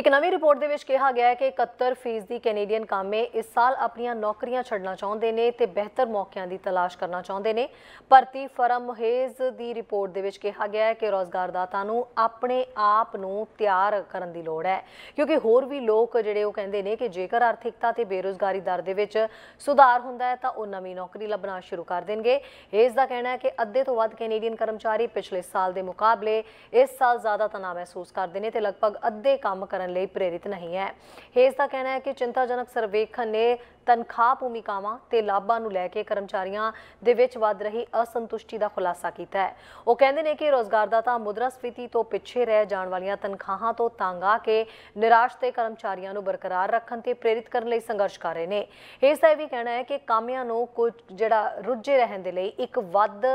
ਇੱਕ ਨਵੀਂ ਰਿਪੋਰਟ ਦੇ ਵਿੱਚ ਕਿਹਾ ਗਿਆ ਹੈ ਕਿ 71% ਦੀ ਕੈਨੇਡੀਅਨ ਕਾਮੇ ਇਸ ਸਾਲ ਆਪਣੀਆਂ ਨੌਕਰੀਆਂ ਛੱਡਣਾ ਚਾਹੁੰਦੇ ਨੇ ਤੇ ਬਿਹਤਰ ਮੌਕਿਆਂ ਦੀ ਤਲਾਸ਼ ਕਰਨਾ ਚਾਹੁੰਦੇ ਨੇ ਭਰਤੀ ਫਰਮ ਮੁਹੇਜ਼ ਦੀ ਰਿਪੋਰਟ ਦੇ ਵਿੱਚ ਕਿਹਾ ਗਿਆ ਹੈ ਕਿ ਰੋਜ਼ਗਾਰਦਾਤਾ ਨੂੰ ਆਪਣੇ ਆਪ ਨੂੰ ਤਿਆਰ ਕਰਨ ਦੀ ਲੋੜ ਹੈ ਕਿਉਂਕਿ ਹੋਰ ਵੀ ਲੋਕ ਜਿਹੜੇ ਉਹ ਕਹਿੰਦੇ ਨੇ ਕਿ ਜੇਕਰ ਆਰਥਿਕਤਾ ਤੇ ਬੇਰੋਜ਼ਗਾਰੀ ਦਰ ਦੇ ਵਿੱਚ ਸੁਧਾਰ ਹੁੰਦਾ ਹੈ ਤਾਂ ਉਹ ਨਵੀਂ ਨੌਕਰੀ ਲੱਭਣਾ ਸ਼ੁਰੂ ਕਰ ਦੇਣਗੇ ਇਸ ਦਾ ਕਹਿਣਾ ਹੈ ਕਿ ਅੱਧੇ ਤੋਂ ਵੱਧ ਕੈਨੇਡੀਅਨ ਕਰਮਚਾਰੀ ਪਿਛਲੇ ਸਾਲ ਦੇ ਮੁਕਾਬਲੇ ਇਸ ਸਾਲ ਜ਼ਿਆਦਾ ਤਣਾਅ ਮਹਿਸੂਸ ਕਰਦੇ ਨੇ ਤੇ ਲਗਭਗ ਅੱਧੇ ਕੰਮ ਕਰ ਕਰਨ ਲਈ ਪ੍ਰੇਰਿਤ ਨਹੀਂ ਹੈ ਹੇਸ ਦਾ ਕਹਿਣਾ ਹੈ ਕਿ ਚਿੰਤਾਜਨਕ ਸਰਵੇਖਣ ਨੇ ਤਨਖਾਹ ਭੂਮਿਕਾਵਾਂ ਤੇ ਲਾਭਾਂ ਨੂੰ ਲੈ ਕੇ ਕਰਮਚਾਰੀਆਂ ਦੇ ਵਿੱਚ ਵੱਧ ਰਹੀ ਅਸੰਤੁਸ਼ਟੀ ਦਾ ਖੁਲਾਸਾ ਕੀਤਾ ਹੈ ਉਹ ਕਹਿੰਦੇ ਨੇ ਕਿ ਰੋਜ਼ਗਾਰਦਾਤਾ ਮੁਦਰਾਸਫੀਤੀ ਤੋਂ ਪਿੱਛੇ ਰਹਿ ਜਾਣ ਵਾਲੀਆਂ ਤਨਖਾਹਾਂ ਤੋਂ ਤੰਗ ਆ ਕੇ ਨਿਰਾਸ਼ ਤੇ ਕਰਮਚਾਰੀਆਂ ਨੂੰ ਬਰਕਰਾਰ ਰੱਖਣ ਤੇ ਪ੍ਰੇਰਿਤ ਕਰਨ ਲਈ ਸੰਘਰਸ਼ ਕਰ ਰਹੇ ਨੇ ਇਸ ਦਾ ਵੀ ਕਹਿਣਾ ਹੈ ਕਿ ਕਾਮਿਆਂ ਨੂੰ ਕੁਝ ਜਿਹੜਾ ਰੁੱਝੇ ਰਹਿਣ ਦੇ ਲਈ ਇੱਕ ਵੱਧ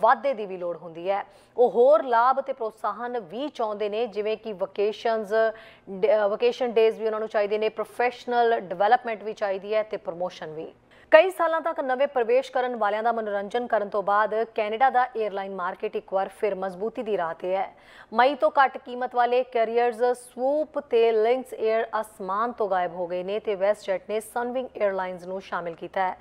ਵਾਧੇ ਦੀ ਵੀ ਲੋੜ ਹੁੰਦੀ ਹੈ ਉਹ ਹੋਰ ਲਾਭ ਤੇ ਪ੍ਰੋਤਸਾਹਨ ਵੀ ਚਾਹੁੰਦੇ ਨੇ ਜਿਵੇਂ ਕਿ ਵਕੇਸ਼ਨਸ ਵਕੇਸ਼ਨ ਡੇਜ਼ ਵੀ ਉਹਨਾਂ ਨੂੰ ਚਾਹੀਦੇ ਨੇ ਪ੍ਰੋਫੈਸ਼ਨਲ ਡਿਵੈਲਪਮੈਂਟ ਵੀ ਚਾਹੀਦੀ ਹੈ ਤੇ ਪ੍ਰੋਮੋਸ਼ਨ ਵੀ ਕਈ ਸਾਲਾਂ ਤੱਕ ਨਵੇਂ ਪ੍ਰਵੇਸ਼ ਕਰਨ ਵਾਲਿਆਂ ਦਾ ਮਨੋਰੰਜਨ ਕਰਨ ਤੋਂ ਬਾਅਦ ਕੈਨੇਡਾ ਦਾ 에ਅਰਲਾਈਨ ਮਾਰਕੀਟ ਇੱਕ ਵਾਰ ਫਿਰ ਮਜ਼ਬੂਤੀ ਦੀ ਰਾਹ ਤੇ ਹੈ ਮਈ ਤੋਂ ਘੱਟ ਕੀਮਤ ਵਾਲੇ ਕੈਰੀਅਰਸ ਸਵੂਪ ਤੇ ਲਿੰਕਸ 에ਅਰ ਅਸਮਾਨ ਤੋਂ ਗਾਇਬ ਹੋ ਗਏ ਨੇ ਤੇ ਵੈਸਟਜੈਟ ਨੇ ਸਨਵਿੰਗ 에ਅਰਲਾਈਨਸ ਨੂੰ ਸ਼ਾਮਿਲ ਕੀਤਾ ਹੈ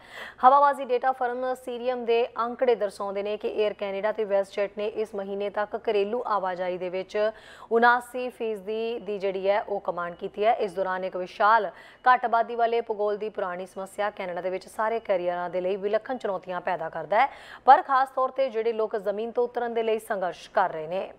ਹਵਾਵਾਜ਼ੀ ਡਾਟਾ ਫਰਮ ਸੀਰੀਅਮ ਦੇ ਅੰਕੜੇ ਦਰਸਾਉਂਦੇ ਨੇ ਕਿ 에ਅਰ ਕੈਨੇਡਾ ਤੇ ਵੈਸਟਜੈਟ ਨੇ ਇਸ ਮਹੀਨੇ ਤੱਕ ਘਰੇਲੂ ਆਵਾਜਾਈ ਦੇ ਵਿੱਚ 79% ਦੀ ਜਿਹੜੀ ਹੈ ਉਹ ਕਮਾਂਡ ਕੀਤੀ ਹੈ ਇਸ ਦੌਰਾਨ ਇੱਕ ਵਿਸ਼ਾਲ ਘਟਬਾਦੀ ਵਾਲੇ ਭੂਗੋਲ ਦੀ ਪੁਰਾਣੀ ਸਮੱਸਿਆ ਕੈਨੇਡਾ ਦੇ ਵਿੱਚ ਸਾਰੇ ਕੈਰੀਅਰਾਂ ਦੇ ਲਈ ਵਿਲੱਖਣ ਚੁਣੌਤੀਆਂ ਪੈਦਾ ਕਰਦਾ ਹੈ ਪਰ ਖਾਸ ਤੌਰ ਤੇ ਜਿਹੜੇ ਲੋਕ ਜ਼ਮੀਨ ਤੋਂ ਉਤਰਨ ਦੇ ਲਈ ਸੰਘਰਸ਼ ਕਰ ਰਹੇ ਨੇ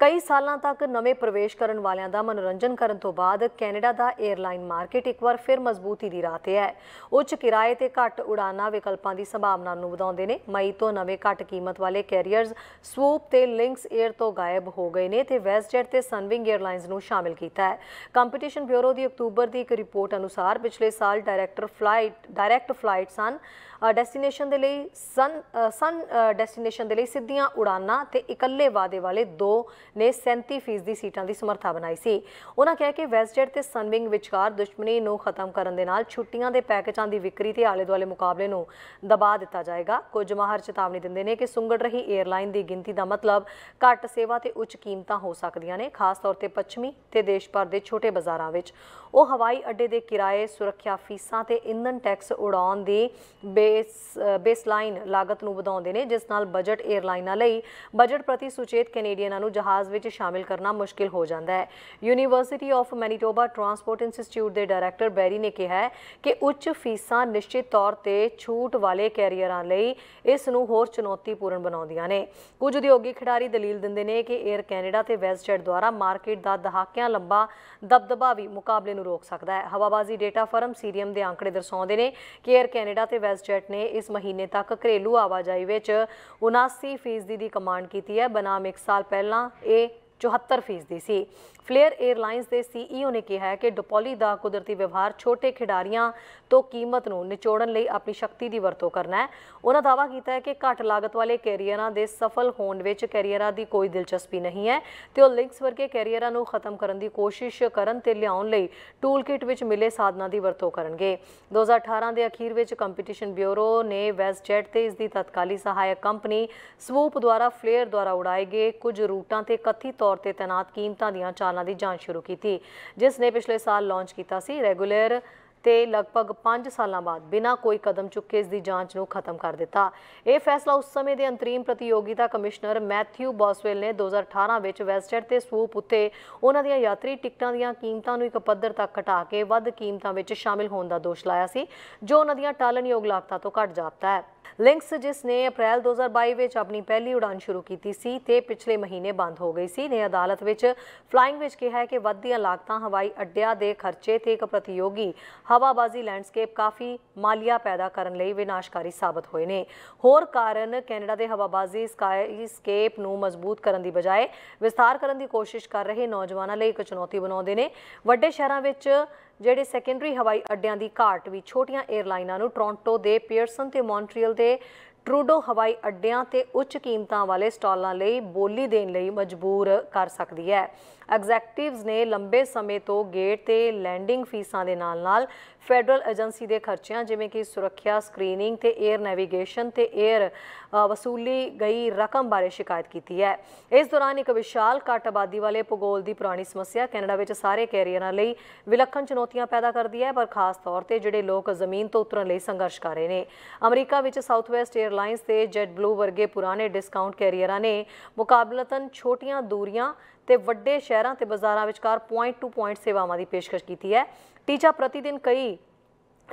ਕਈ ਸਾਲਾਂ ਤੱਕ ਨਵੇਂ ਪ੍ਰਵੇਸ਼ ਕਰਨ ਵਾਲਿਆਂ ਦਾ ਮਨੋਰੰਜਨ ਕਰਨ ਤੋਂ ਬਾਅਦ ਕੈਨੇਡਾ ਦਾ 에ਅਰਲਾਈਨ ਮਾਰਕੀਟ ਇੱਕ ਵਾਰ ਫਿਰ ਮਜ਼ਬੂਤੀ ਦੀ ਰਾਹ ਤੇ ਹੈ ਉੱਚ ਕਿਰਾਏ ਤੇ ਘੱਟ ਉਡਾਨਾਂ ਵਿਕਲਪਾਂ ਦੀ ਸੰਭਾਵਨਾ ਨੂੰ ਵਧਾਉਂਦੇ ਨੇ ਮਈ ਤੋਂ ਨਵੇਂ ਘੱਟ ਕੀਮਤ ਵਾਲੇ ਕੈਰੀਅਰਸ ਸਵੂਪ ਤੇ ਲਿੰਕਸ 에ਅਰ ਤੋਂ ਗਾਇਬ ਹੋ ਗਏ ਨੇ ਤੇ ਵੈਸਟਜੈਟ ਤੇ ਸਨਵਿੰਗ 에ਅਰਲਾਈਨਸ ਨੂੰ ਸ਼ਾਮਿਲ ਕੀਤਾ ਹੈ ਕੰਪੀਟੀਸ਼ਨ ਬਿਊਰੋ ਦੀ ਅਕਤੂਬਰ ਦੀ ਇੱਕ ਰਿਪੋਰਟ ਅਨੁਸਾਰ ਪਿਛਲੇ ਸਾਲ ਡਾਇਰੈਕਟਰ ਫਲਾਈਟ ਡਾਇਰੈਕਟ ਫਲਾਈਟਸ ਹਨ ਡੈਸਟੀਨੇਸ਼ਨ ਦੇ ਲਈ ਸਨ ਸਨ ਡੈਸਟੀਨੇਸ਼ਨ ਦੇ ਲਈ ਸਿੱਧੀਆਂ ਉਡਾਨਾਂ ਤੇ ਇਕੱਲੇ ਵਾਅਦੇ ਵਾਲੇ ਦੋ ਨੇ 37% ਦੀ ਸੀਟਾਂ ਦੀ ਸਮਰੱਥਾ ਬਣਾਈ ਸੀ ਉਹਨਾਂ ਕਿਹਾ ਕਿ ਵੈਸਟਜੈਟ ਤੇ ਸਨਵਿੰਗ ਵਿਚਕਾਰ ਦੁਸ਼ਮਣੀ ਨੂੰ ਖਤਮ ਕਰਨ ਦੇ ਨਾਲ ਛੁੱਟੀਆਂ ਦੇ ਪੈਕੇਜਾਂ ਦੀ ਵਿਕਰੀ ਤੇ ਆਲੇ ਦੁਆਲੇ ਮੁਕਾਬਲੇ ਨੂੰ ਦਬਾ ਦਿੱਤਾ ਜਾਏਗਾ ਕੁਝ ਮਾਹਰ ਚੇਤਾਵਨੀ ਦਿੰਦੇ ਨੇ ਕਿ ਸੁੰਗੜ ਰਹੀ 에ਅਰਲਾਈਨ ਦੀ ਗਿਣਤੀ ਦਾ ਮਤਲਬ ਘੱਟ ਸੇਵਾ ਤੇ ਉੱਚ ਕੀਮਤਾਂ ਹੋ ਸਕਦੀਆਂ ਨੇ ਖਾਸ ਤੌਰ ਤੇ ਪੱਛਮੀ ਤੇ ਦੇਸ਼ ਭਰ ਦੇ ਛੋਟੇ ਬਾਜ਼ਾਰਾਂ ਵਿੱਚ ਉਹ ਹਵਾਈ ਅੱਡੇ ਦੇ ਕਿਰਾਏ ਸੁਰੱਖਿਆ ਫੀਸਾਂ ਤੇ ਇੰਧਨ ਟੈਕਸ ਉਡਾਉਣ ਦੀ ਬੇ ਬੇਸ ਬੇਸਲਾਈਨ ਲਾਗਤ ਨੂੰ ਵਧਾਉਂਦੇ ਨੇ ਜਿਸ ਨਾਲ ਬਜਟ 에ਅਰਲਾਈਨਾਂ ਲਈ ਬਜਟ ਪ੍ਰਤੀ ਸੁਚੇਤ ਕੈਨੇਡੀਅਨਾਂ ਨੂੰ ਜਹਾਜ਼ ਵਿੱਚ ਸ਼ਾਮਿਲ ਕਰਨਾ ਮੁਸ਼ਕਿਲ ਹੋ ਜਾਂਦਾ ਹੈ university of Manitoba transport institute ਦੇ ਡਾਇਰੈਕਟਰ ਬੈਰੀ ਨੇ ਕਿਹਾ ਕਿ ਉੱਚ ਫੀਸਾਂ ਨਿਸ਼ਚਿਤ ਤੌਰ ਤੇ ਛੂਟ ਵਾਲੇ ਕੈਰੀਅਰਾਂ ਲਈ ਇਸ ਨੂੰ ਹੋਰ ਚੁਣੌਤੀਪੂਰਨ ਬਣਾਉਂਦੀਆਂ ਨੇ ਕੁਝ ਉਦਯੋਗੀ ਖਿਡਾਰੀ ਦਲੀਲ ਦਿੰਦੇ ਨੇ ਕਿ 에ਅਰ ਕੈਨੇਡਾ ਤੇ ਵੈਸਟਜੈਟ ਦੁਆਰਾ ਮਾਰਕੀਟ ਦਾ ਦਹਾਕਿਆਂ ਲੰਬਾ ਦਬਦਬਾ ਵੀ ਮੁਕਾਬਲੇ ਨੂੰ ਰੋਕ ਸਕਦਾ ਹੈ ਹਵਾਬਾਜ਼ੀ ਡੇਟਾ ਫਰਮ ਸੀਰੀਅਮ ਦੇ ਆંકੜੇ ਦਰਸਾਉਂਦੇ ਨੇ ਕਿ 에ਅਰ ਕੈਨੇਡਾ ਤੇ ਵੈਸਟਜੈਟ ਬਜਟ ਨੇ ਇਸ ਮਹੀਨੇ ਤੱਕ ਘਰੇਲੂ ਆਵਾਜਾਈ ਵਿੱਚ 79% ਦੀ ਕਮਾਂਡ ਕੀਤੀ ਹੈ ਬਨਾਮ 1 ਸਾਲ ਪਹਿਲਾਂ ਇਹ 74% ਸੀ ਫਲੇਅਰ 에ਅਰਲਾਈਨਸ ਦੇ ਸੀਈਓ e ਨੇ ਕਿਹਾ ਹੈ ਕਿ ਡਪੋਲੀ ਦਾ ਕੁਦਰਤੀ ਵਿਵਹਾਰ ਛੋਟੇ ਖਿਡਾਰੀਆਂ ਤੋਂ ਕੀਮਤ ਨੂੰ ਨਿਚੋੜਨ ਲਈ ਆਪਣੀ ਸ਼ਕਤੀ ਦੀ ਵਰਤੋਂ ਕਰਨਾ ਹੈ ਉਹਨਾਂ ਦਾਵਾ ਕੀਤਾ ਹੈ ਕਿ ਘੱਟ ਲਾਗਤ ਵਾਲੇ ਕੈਰੀਅਰਾਂ ਦੇ ਸਫਲ ਹੋਣ ਵਿੱਚ ਕੈਰੀਅਰਾਂ ਦੀ ਕੋਈ ਦਿਲਚਸਪੀ ਨਹੀਂ ਹੈ ਤੇ ਉਹ ਲਿੰਕਸ ਵਰਗੇ ਕੈਰੀਅਰਾਂ ਨੂੰ ਖਤਮ ਕਰਨ ਦੀ ਕੋਸ਼ਿਸ਼ ਕਰਨ ਤੇ ਲਿਆਉਣ ਲਈ ਟੂਲ ਕਿਟ ਵਿੱਚ ਮਿਲੇ ਸਾਧਨਾਂ ਦੀ ਵਰਤੋਂ ਕਰਨਗੇ 2018 ਦੇ ਅਖੀਰ ਵਿੱਚ ਕੰਪੀਟੀਸ਼ਨ ਬਿਊਰੋ ਨੇ ਜੈਟ ਤੇ ਇਸ ਦੀ ਤਤਕਾਲੀ ਸਹਾਇਕ ਕੰਪਨੀ ਸਵੂਪ ਦੁਆਰਾ ਫਲੇਅਰ ਦੁਆਰਾ ਉਡਾਏ ਗਏ ਕੁਝ ਰੂਟਾਂ ਤੇ ਕਥਿਤ ਤੌਰ ਤੇ ਤਾਇਨਾਤ ਕੀਮਤਾਂ ਦੀਆਂ ਚਾਲਾਂ ਦੀ ਜਾਂਚ ਸ਼ੁਰੂ ਕੀਤੀ ਜਿਸ ਨੇ ਪਿਛਲੇ ਸਾਲ ਲਾਂਚ ਕੀਤਾ ਸੀ ਰੈਗੂਲਰ ਤੇ ਲਗਭਗ 5 ਸਾਲਾਂ ਬਾਅਦ ਬਿਨਾਂ ਕੋਈ ਕਦਮ ਚੁੱਕੇ ਇਸ ਦੀ ਜਾਂਚ ਨੂੰ ਖਤਮ ਕਰ ਦਿੱਤਾ ਇਹ ਫੈਸਲਾ ਉਸ ਸਮੇਂ ਦੇ ਅੰਤਰੀਮ ਪ੍ਰਤੀਯੋਗਿਤਾ ਕਮਿਸ਼ਨਰ ਮੈਥਿਊ ਬੌਸਵੈਲ ਨੇ 2018 ਵਿੱਚ ਵੈਸਟਜੈਟ ਤੇ ਸਵੂਪ ਉੱਤੇ ਉਹਨਾਂ ਦੀਆਂ ਯਾਤਰੀ ਟਿਕਟਾਂ ਦੀਆਂ ਕੀਮਤਾਂ ਨੂੰ ਇੱਕ ਪੱਧਰ ਤੱਕ ਘਟਾ ਕੇ ਵੱਧ ਕੀਮਤਾਂ ਵਿੱਚ ਸ਼ਾਮਿਲ ਹੋਣ ਦਾ ਦੋਸ਼ ਲਾਇਆ ਸੀ ਜੋ ਉਹਨਾਂ ਦੀਆਂ ਟਾਲਣਯੋਗ ਲਾਗਤਾਂ ਤੋਂ ਘਟ ਜਾਪਦਾ ਹੈ ਲਿੰਕਸ ਜਿਸ ਨੇ ਅਪ੍ਰੈਲ 2022 ਵਿੱਚ ਆਪਣੀ ਪਹਿਲੀ ਉਡਾਨ ਸ਼ੁਰੂ ਕੀਤੀ ਸੀ ਤੇ ਪਿਛਲੇ ਮਹੀਨੇ ਬੰਦ ਹੋ ਗਈ ਸੀ ਨੇ ਅਦਾਲਤ ਵਿੱਚ ਫਲਾਈਂਗ ਵਿੱਚ ਕਿਹਾ ਹੈ ਕਿ ਵੱਧਦੀਆਂ ਲਾਗਤਾਂ ਹਵਾਈ ਅੱਡਿਆਂ ਦੇ ਖਰਚੇ ਤੇ ਇੱਕ ਪ੍ਰਤੀਯੋਗੀ ਹਵਾਬਾਜ਼ੀ ਲੈਂਡਸਕੇਪ ਕਾਫੀ ਮਾਲੀਆ ਪੈਦਾ ਕਰਨ ਲਈ ਵਿਨਾਸ਼ਕਾਰੀ ਸਾਬਤ ਹੋਏ ਨੇ ਹੋਰ ਕਾਰਨ ਕੈਨੇਡਾ ਦੇ ਹਵਾਬਾਜ਼ੀ ਸਕਾਈਸਕੇਪ ਨੂੰ ਮਜ਼ਬੂਤ ਕਰਨ ਦੀ ਬਜਾਏ ਵਿਸਥਾਰ ਕਰਨ ਦੀ ਕੋਸ਼ਿਸ਼ ਕਰ ਰਹੇ ਨੌਜਵਾਨਾਂ ਲਈ ਇੱਕ ਚੁਣੌਤੀ ਬਣਾਉਂਦੇ ਨੇ ਵੱਡੇ ਸ਼ਹਿਰਾਂ ਵਿੱਚ ਜਿਹੜੇ ਸੈਕੰਡਰੀ ਹਵਾਈ ਅੱਡਿਆਂ ਦੀ ਘਾਟ ਵੀ ਛੋਟੀਆਂ 에ਅਰਲਾਈਨਾਂ ਨੂੰ ਟੋਰਾਂਟੋ ਦੇ ਪੀਅਰਸਨ ਤੇ ਮੌਂਟਰੀਅਲ ਦੇ ਟਰੂਡੋ ਹਵਾਈ ਅੱਡਿਆਂ ਤੇ ਉੱਚ ਕੀਮਤਾਂ ਵਾਲੇ ਸਟਾਲਾਂ ਲਈ ਬੋਲੀ ਦੇਣ ਲਈ ਮਜਬੂਰ ਕਰ ਸਕਦੀ ਹੈ ਐਗਜ਼ੈਕਟਿਵਸ ਨੇ ਲੰਬੇ ਸਮੇਂ ਤੋਂ ਗੇਟ ਤੇ ਲੈਂਡਿੰਗ ਫੀਸਾਂ ਦੇ ਨਾਲ-ਨਾਲ ਫੈਡਰਲ ਏਜੰਸੀ ਦੇ ਖਰਚਿਆਂ ਜਿਵੇਂ ਕਿ ਸੁਰੱਖਿਆ ਸਕਰੀਨਿੰਗ ਤੇ 에ਅਰ ਨੈਵੀਗੇਸ਼ਨ ਤੇ 에ਅਰ ਵਸੂਲੀ ਗਈ ਰਕਮ ਬਾਰੇ ਸ਼ਿਕਾਇਤ ਕੀਤੀ ਹੈ ਇਸ ਦੌਰਾਨ ਇੱਕ ਵਿਸ਼ਾਲ ਘੱਟ ਆਬਾਦੀ ਵਾਲੇ ਭੂਗੋਲ ਦੀ ਪੁਰਾਣੀ ਸਮੱਸਿਆ ਕੈਨੇਡਾ ਵਿੱਚ ਸਾਰੇ ਕੈਰੀਅਰਾਂ ਲਈ ਵਿਲੱਖਣ ਚੁਣੌਤੀਆਂ ਪੈਦਾ ਕਰਦੀ ਹੈ ਪਰ ਖਾਸ ਤੌਰ ਤੇ ਜਿਹੜੇ ਲੋਕ ਜ਼ਮੀਨ ਤੋਂ ਉਤਰਨ ਲਈ ਸੰਘਰਸ਼ ਕਰ ਰਹੇ ਨੇ ਅਮਰੀਕਾ ਵਿੱਚ ਸਾਊਥ 에ਅਰ ਏਅਰਲਾਈਨਸ ਤੇ ਜੈਟ ਬਲੂ ਵਰਗੇ ਪੁਰਾਣੇ ਡਿਸਕਾਊਂਟ ਕੈਰੀਅਰਾਂ ਨੇ ਮੁਕਾਬਲਤਨ ਛੋਟੀਆਂ ਦੂਰੀਆਂ ਤੇ ਵੱਡੇ ਸ਼ਹਿਰਾਂ ਤੇ ਬਾਜ਼ਾਰਾਂ ਵਿਚਕਾਰ ਪੁਆਇੰਟ ਟੂ ਪੁਆਇੰਟ ਸੇਵਾਵਾਂ ਦੀ ਪੇਸ਼ਕਸ਼ ਕੀਤੀ ਹੈ ਟੀਚਾ ਪ੍ਰਤੀ ਦਿਨ ਕਈ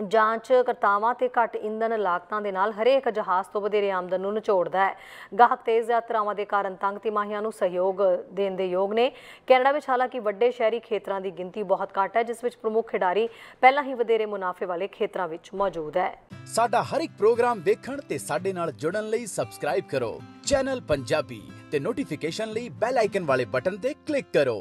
ਜਾਂਚ ਕਰਤਾਵਾਂ ਤੇ ਘੱਟ ਇੰਧਨ ਲਾਗਤਾਂ ਦੇ ਨਾਲ ਹਰੇਕ ਜਹਾਜ਼ ਤੋਂ ਵਧੇਰੇ ਆਮਦਨ ਨੂੰ ਨਿਚੋੜਦਾ ਹੈ ਗਾਹਕ ਤੇਜ਼ ਯਾਤਰਾਵਾਂ ਦੇ ਕਾਰਨ ਤੰਗ ਤਿਮਾਹੀਆਂ ਨੂੰ ਸਹਿਯੋਗ ਦੇਣ ਦੇ ਯੋਗ ਨੇ ਕੈਨੇਡਾ ਵਿੱਚ ਹਾਲਾਂਕਿ ਵੱਡੇ ਸ਼ਹਿਰੀ ਖੇਤਰਾਂ ਦੀ ਗਿਣਤੀ ਬਹੁਤ ਘੱਟ ਹੈ ਜਿਸ ਵਿੱਚ ਪ੍ਰਮੁੱਖ ਖਿਡਾਰੀ ਪਹਿਲਾਂ ਹੀ ਵਧੇਰੇ ਮੁਨਾਫੇ ਵਾਲੇ ਖੇਤਰਾਂ ਵਿੱਚ ਮੌਜੂਦ ਹੈ ਸਾਡਾ ਹਰ ਇੱਕ ਪ੍ਰੋਗਰਾਮ ਦੇਖਣ ਤੇ ਸਾਡੇ ਨਾਲ ਜੁੜਨ ਲਈ ਸਬਸਕ੍ਰਾਈਬ ਕਰੋ ਚੈਨਲ ਪੰਜਾਬੀ ਤੇ ਨੋਟੀਫਿਕੇਸ਼ਨ ਲਈ ਬੈਲ ਆਈਕਨ ਵਾਲੇ ਬਟਨ ਤੇ ਕਲਿੱਕ ਕਰੋ